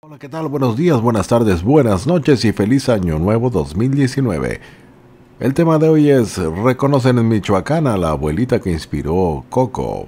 Hola, ¿qué tal? Buenos días, buenas tardes, buenas noches y feliz año nuevo 2019. El tema de hoy es Reconocen en Michoacán a la abuelita que inspiró Coco.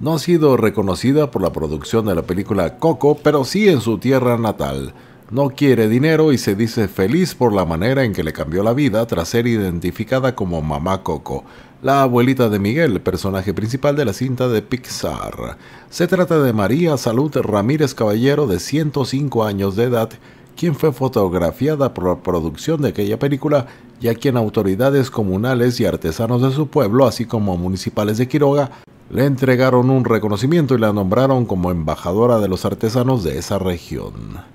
No ha sido reconocida por la producción de la película Coco, pero sí en su tierra natal. No quiere dinero y se dice feliz por la manera en que le cambió la vida tras ser identificada como Mamá Coco, la abuelita de Miguel, personaje principal de la cinta de Pixar. Se trata de María Salud Ramírez Caballero, de 105 años de edad, quien fue fotografiada por la producción de aquella película y a quien autoridades comunales y artesanos de su pueblo, así como municipales de Quiroga, le entregaron un reconocimiento y la nombraron como embajadora de los artesanos de esa región.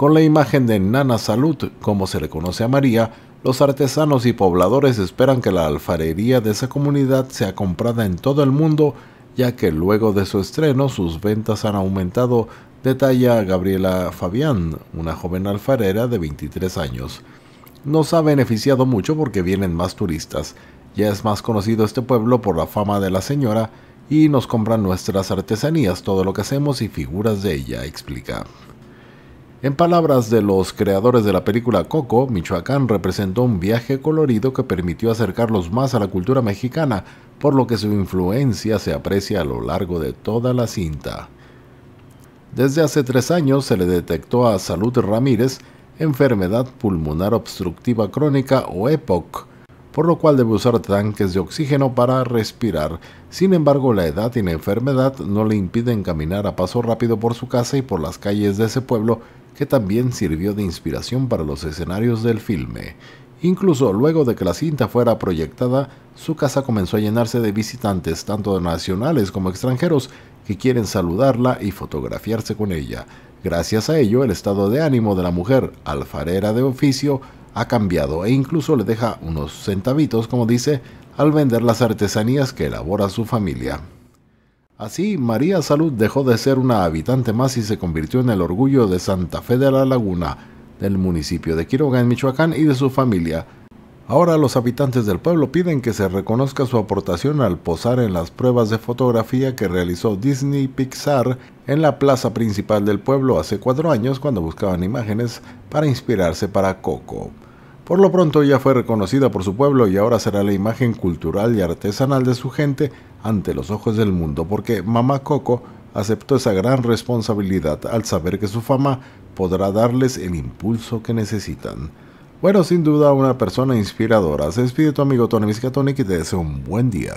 Con la imagen de Nana Salud, como se le conoce a María, los artesanos y pobladores esperan que la alfarería de esa comunidad sea comprada en todo el mundo, ya que luego de su estreno sus ventas han aumentado, detalla Gabriela Fabián, una joven alfarera de 23 años. Nos ha beneficiado mucho porque vienen más turistas. Ya es más conocido este pueblo por la fama de la señora y nos compran nuestras artesanías, todo lo que hacemos y figuras de ella, explica. En palabras de los creadores de la película Coco, Michoacán representó un viaje colorido que permitió acercarlos más a la cultura mexicana, por lo que su influencia se aprecia a lo largo de toda la cinta. Desde hace tres años se le detectó a Salud Ramírez enfermedad pulmonar obstructiva crónica o EPOC, por lo cual debe usar tanques de oxígeno para respirar. Sin embargo, la edad y la enfermedad no le impiden caminar a paso rápido por su casa y por las calles de ese pueblo que también sirvió de inspiración para los escenarios del filme. Incluso luego de que la cinta fuera proyectada, su casa comenzó a llenarse de visitantes, tanto nacionales como extranjeros, que quieren saludarla y fotografiarse con ella. Gracias a ello, el estado de ánimo de la mujer, alfarera de oficio, ha cambiado e incluso le deja unos centavitos, como dice, al vender las artesanías que elabora su familia. Así, María Salud dejó de ser una habitante más y se convirtió en el orgullo de Santa Fe de la Laguna, del municipio de Quiroga en Michoacán y de su familia. Ahora los habitantes del pueblo piden que se reconozca su aportación al posar en las pruebas de fotografía que realizó Disney Pixar en la plaza principal del pueblo hace cuatro años cuando buscaban imágenes para inspirarse para Coco. Por lo pronto ya fue reconocida por su pueblo y ahora será la imagen cultural y artesanal de su gente ante los ojos del mundo, porque Mamá Coco aceptó esa gran responsabilidad al saber que su fama podrá darles el impulso que necesitan. Bueno, sin duda una persona inspiradora. Se despide tu amigo Tony Miskatonic y te deseo un buen día.